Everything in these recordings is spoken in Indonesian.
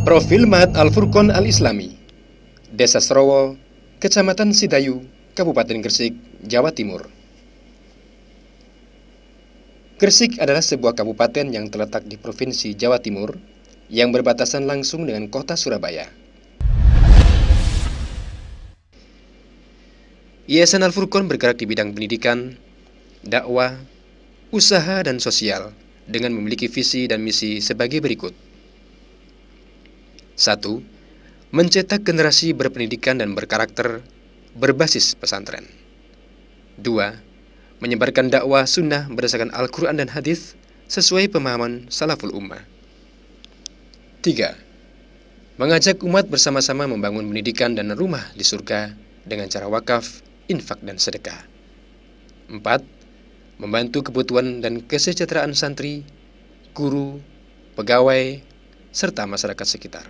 Profil Mat Al-Furqon Al-Islami Desa Serowo, Kecamatan Sidayu, Kabupaten Gresik, Jawa Timur Gresik adalah sebuah kabupaten yang terletak di Provinsi Jawa Timur yang berbatasan langsung dengan kota Surabaya. Yayasan Al-Furqon bergerak di bidang pendidikan, dakwah, usaha, dan sosial dengan memiliki visi dan misi sebagai berikut. Satu, mencetak generasi berpendidikan dan berkarakter berbasis pesantren. Dua, menyebarkan dakwah sunnah berdasarkan Al-Quran dan hadis sesuai pemahaman salaful ummah. Tiga, mengajak umat bersama-sama membangun pendidikan dan rumah di surga dengan cara wakaf, infak, dan sedekah. Empat, membantu kebutuhan dan kesejahteraan santri, guru, pegawai, serta masyarakat sekitar.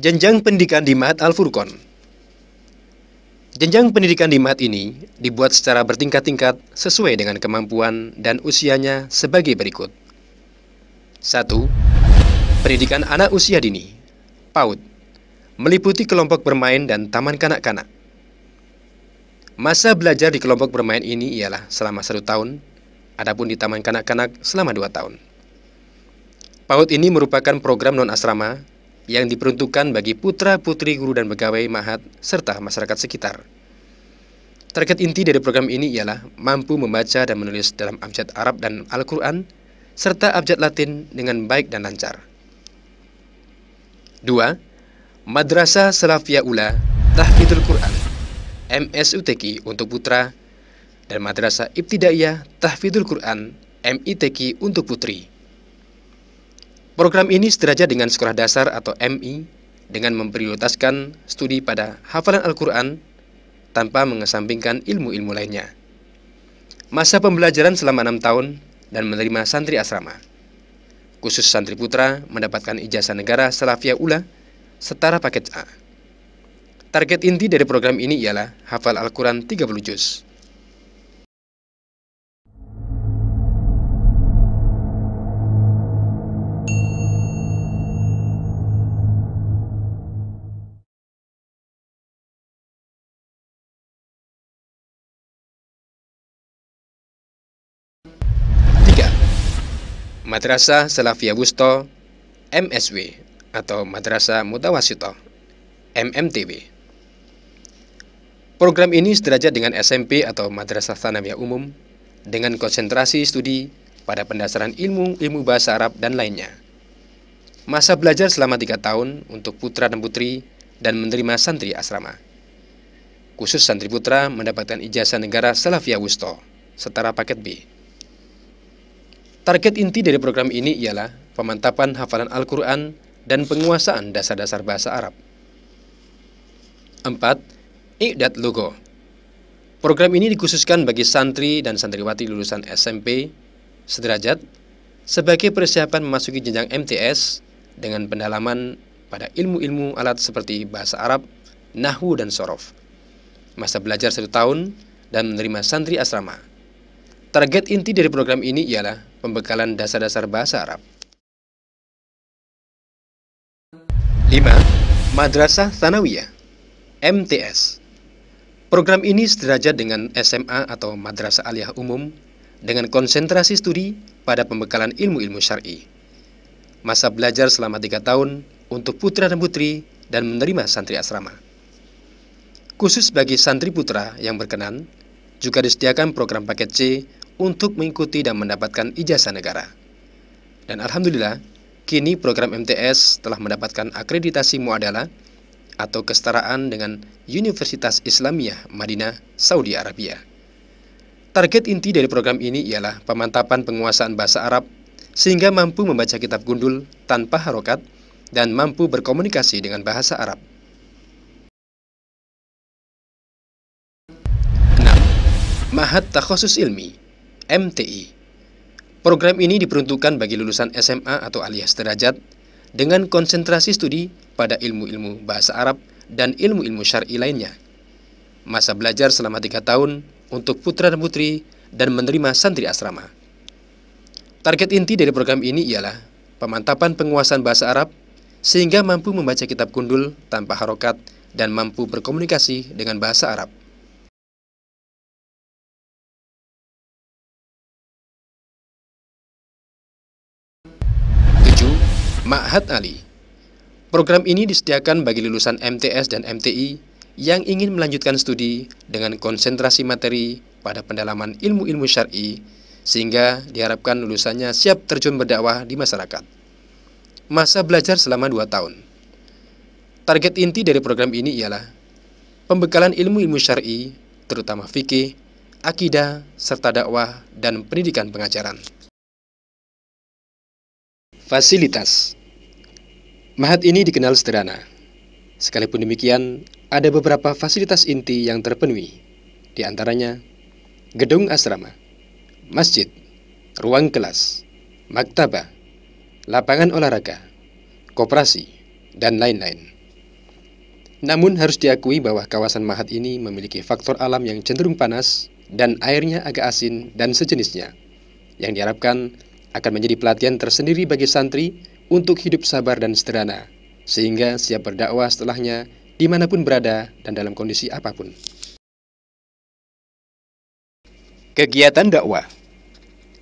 Jenjang pendidikan di Mahat Al-Furqon Jenjang pendidikan di Mahat ini dibuat secara bertingkat-tingkat sesuai dengan kemampuan dan usianya sebagai berikut. 1. Pendidikan anak usia dini PAUD Meliputi kelompok bermain dan taman kanak-kanak Masa belajar di kelompok bermain ini ialah selama satu tahun, adapun di taman kanak-kanak selama dua tahun. PAUD ini merupakan program non-asrama yang diperuntukkan bagi putra-putri guru dan pegawai mahat serta masyarakat sekitar. Target inti dari program ini ialah mampu membaca dan menulis dalam abjad Arab dan Al-Quran, serta abjad Latin dengan baik dan lancar. 2. Madrasah Salafiyah Ula Tahfidul Quran MSUTQ untuk putra dan Madrasah Ibtidaiyah Tahfidul Quran MITQ untuk putri. Program ini sederajat dengan sekolah dasar atau MI dengan memprioritaskan studi pada hafalan Al-Quran tanpa mengesampingkan ilmu-ilmu lainnya. Masa pembelajaran selama enam tahun dan menerima santri asrama. Khusus santri putra mendapatkan ijazah negara Salafiyah Ula setara paket A. Target inti dari program ini ialah hafal Al-Quran 30 juz. Madrasah Salafiyah Wusto MSW atau Madrasah Mutawasito MMTW. Program ini sederajat dengan SMP atau Madrasah Tsanawiyah Umum dengan konsentrasi studi pada pendasaran ilmu, ilmu bahasa Arab dan lainnya. Masa belajar selama tiga tahun untuk putra dan putri dan menerima santri asrama. Khusus santri putra mendapatkan ijazah negara Salafiyah Wusto setara paket B Target inti dari program ini ialah pemantapan hafalan Al-Quran dan penguasaan dasar-dasar bahasa Arab. 4. Iqdat Logo. Program ini dikhususkan bagi santri dan santriwati lulusan SMP, sederajat, sebagai persiapan memasuki jenjang MTS dengan pendalaman pada ilmu-ilmu alat seperti bahasa Arab, Nahu dan Sorof. Masa belajar satu tahun dan menerima santri asrama. Target inti dari program ini ialah pembekalan dasar-dasar bahasa Arab. 5. Madrasah Tsanawiyah MTS Program ini sederajat dengan SMA atau Madrasah Aliyah Umum dengan konsentrasi studi pada pembekalan ilmu-ilmu syar'i. Masa belajar selama 3 tahun untuk putra dan putri dan menerima santri asrama. Khusus bagi santri putra yang berkenan, juga disediakan program paket C untuk mengikuti dan mendapatkan ijazah negara. Dan Alhamdulillah, kini program MTS telah mendapatkan akreditasi muadalah atau kesetaraan dengan Universitas Islamiyah Madinah, Saudi Arabia. Target inti dari program ini ialah pemantapan penguasaan bahasa Arab sehingga mampu membaca kitab gundul tanpa harokat dan mampu berkomunikasi dengan bahasa Arab. 6. Nah, Mahat takhusus Ilmi MTI. Program ini diperuntukkan bagi lulusan SMA atau alias derajat dengan konsentrasi studi pada ilmu-ilmu bahasa Arab dan ilmu-ilmu syar'i lainnya. Masa belajar selama tiga tahun untuk putra dan putri dan menerima santri asrama. Target inti dari program ini ialah pemantapan penguasaan bahasa Arab sehingga mampu membaca kitab kundul tanpa harokat dan mampu berkomunikasi dengan bahasa Arab. Ma'had Ali Program ini disediakan bagi lulusan MTS dan MTI yang ingin melanjutkan studi dengan konsentrasi materi pada pendalaman ilmu-ilmu syar'i sehingga diharapkan lulusannya siap terjun berdakwah di masyarakat. Masa belajar selama 2 tahun. Target inti dari program ini ialah pembekalan ilmu-ilmu syar'i, terutama fikih, akidah, serta dakwah dan pendidikan pengajaran. Fasilitas Mahat ini dikenal sederhana. Sekalipun demikian, ada beberapa fasilitas inti yang terpenuhi. Di antaranya, gedung asrama, masjid, ruang kelas, maktabah, lapangan olahraga, koperasi, dan lain-lain. Namun harus diakui bahwa kawasan Mahat ini memiliki faktor alam yang cenderung panas dan airnya agak asin dan sejenisnya, yang diharapkan akan menjadi pelatihan tersendiri bagi santri untuk hidup sabar dan sederhana, sehingga siap berdakwah setelahnya dimanapun berada dan dalam kondisi apapun. Kegiatan dakwah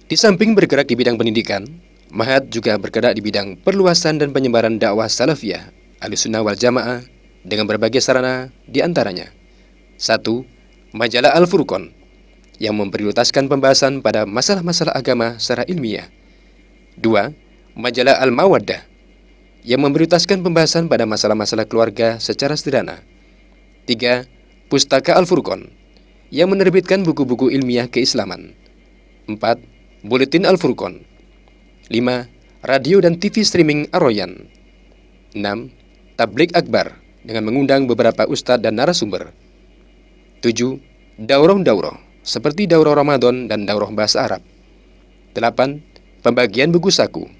Di samping bergerak di bidang pendidikan, Mahat juga bergerak di bidang perluasan dan penyebaran dakwah salafiyah al Sunnah wal Jamaah dengan berbagai sarana di antaranya. Majalah Al-Furqan yang memprioritaskan pembahasan pada masalah-masalah agama secara ilmiah. 2 majalah Al-Mawaddah yang memberitaskan pembahasan pada masalah-masalah keluarga secara sederhana. 3. Pustaka Al-Furqan yang menerbitkan buku-buku ilmiah keislaman. 4. Buletin Al-Furqan. 5. Radio dan TV streaming Aroyan. 6. Tablik Akbar dengan mengundang beberapa ustadz dan narasumber. 7. Daurah-daurah seperti daurah Ramadan dan daurah bahasa Arab. 8. Pembagian buku saku.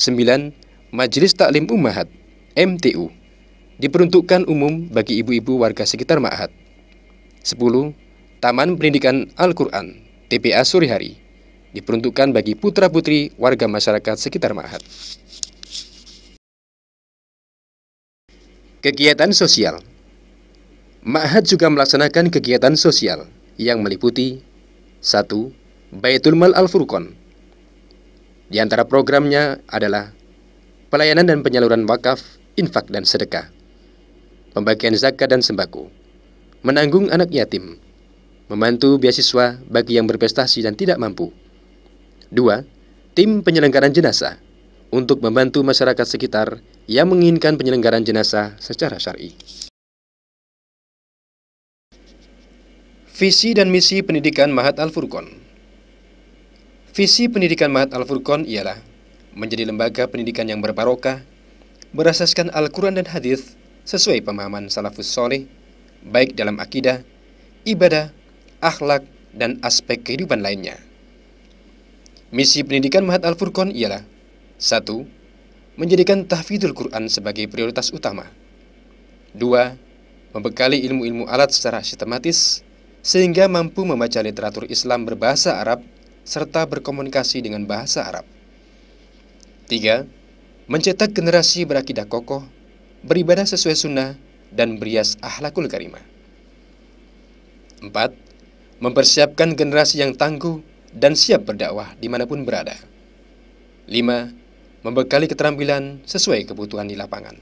9. Majelis Taklim Umahat MTU diperuntukkan umum bagi ibu-ibu warga sekitar Ma'had. 10. Taman Pendidikan Al-Quran TPA Surihari diperuntukkan bagi putra-putri warga masyarakat sekitar Ma'had. Kegiatan sosial Ma'had juga melaksanakan kegiatan sosial yang meliputi 1. Baitul Mal Al-Furqan di antara programnya adalah pelayanan dan penyaluran wakaf, infak dan sedekah, pembagian zakat dan sembako, menanggung anak yatim, membantu beasiswa bagi yang berprestasi dan tidak mampu. Dua, Tim penyelenggaraan jenazah untuk membantu masyarakat sekitar yang menginginkan penyelenggaraan jenazah secara syar'i. Visi dan misi pendidikan Mahat Al-Furqon Visi pendidikan Mahat Al-Furqon ialah menjadi lembaga pendidikan yang berbarokah, berasaskan Al-Quran dan Hadis sesuai pemahaman salafus soleh, baik dalam akidah, ibadah, akhlak, dan aspek kehidupan lainnya. Misi pendidikan Mahat Al-Furqon ialah 1. Menjadikan tahfidul Quran sebagai prioritas utama 2. Membekali ilmu-ilmu alat secara sistematis sehingga mampu membaca literatur Islam berbahasa Arab serta berkomunikasi dengan bahasa Arab. 3. Mencetak generasi berakidah kokoh, beribadah sesuai sunnah, dan berias ahlakul karimah. 4. Mempersiapkan generasi yang tangguh dan siap berdakwah dimanapun berada. 5. Membekali keterampilan sesuai kebutuhan di lapangan.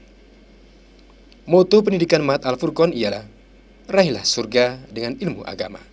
Moto pendidikan Mat Al-Furqan ialah, Raihlah surga dengan ilmu agama.